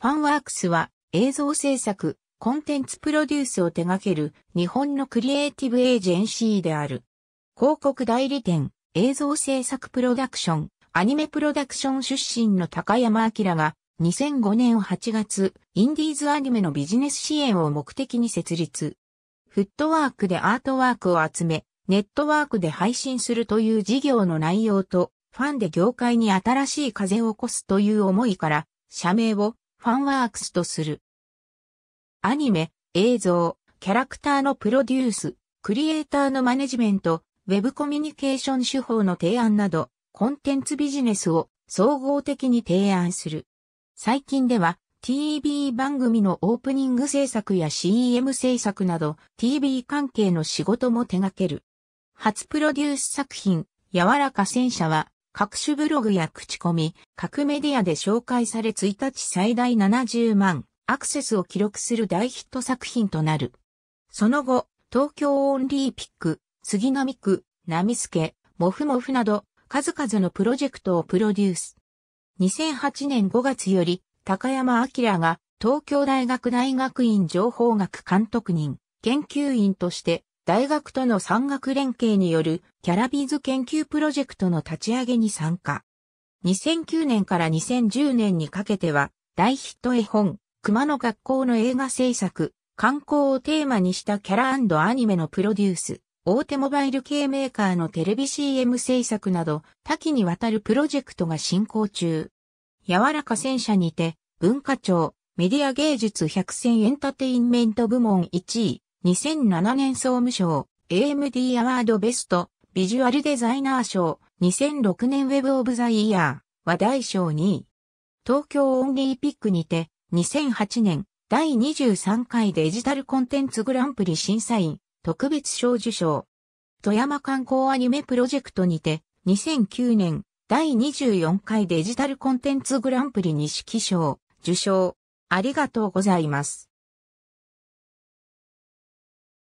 ファンワークスは映像制作、コンテンツプロデュースを手掛ける日本のクリエイティブエージェンシーである。広告代理店、映像制作プロダクション、アニメプロダクション出身の高山明が2005年8月、インディーズアニメのビジネス支援を目的に設立。フットワークでアートワークを集め、ネットワークで配信するという事業の内容と、ファンで業界に新しい風を起こすという思いから、社名をファンワークスとする。アニメ、映像、キャラクターのプロデュース、クリエイターのマネジメント、ウェブコミュニケーション手法の提案など、コンテンツビジネスを総合的に提案する。最近では TV 番組のオープニング制作や CM 制作など TV 関係の仕事も手掛ける。初プロデュース作品、柔らか戦車は各種ブログや口コミ、各メディアで紹介され1日最大70万アクセスを記録する大ヒット作品となる。その後、東京オンリーピック、杉並区、並助、もふもふなど、数々のプロジェクトをプロデュース。2008年5月より、高山明が東京大学大学院情報学監督人、研究員として、大学との産学連携によるキャラビーズ研究プロジェクトの立ち上げに参加。2009年から2010年にかけては、大ヒット絵本、熊野学校の映画制作、観光をテーマにしたキャラアニメのプロデュース、大手モバイル系メーカーのテレビ CM 制作など、多岐にわたるプロジェクトが進行中。柔らか戦車にて、文化庁、メディア芸術百選エンタテインメント部門1位、2007年総務省、AMD アワードベスト、ビジュアルデザイナー賞、2006年ウェブオブザイヤー、話題賞2位。東京オンリーピックにて、2008年、第23回デジタルコンテンツグランプリ審査員、特別賞受賞。富山観光アニメプロジェクトにて、2009年、第24回デジタルコンテンツグランプリ錦賞、受賞。ありがとうございます。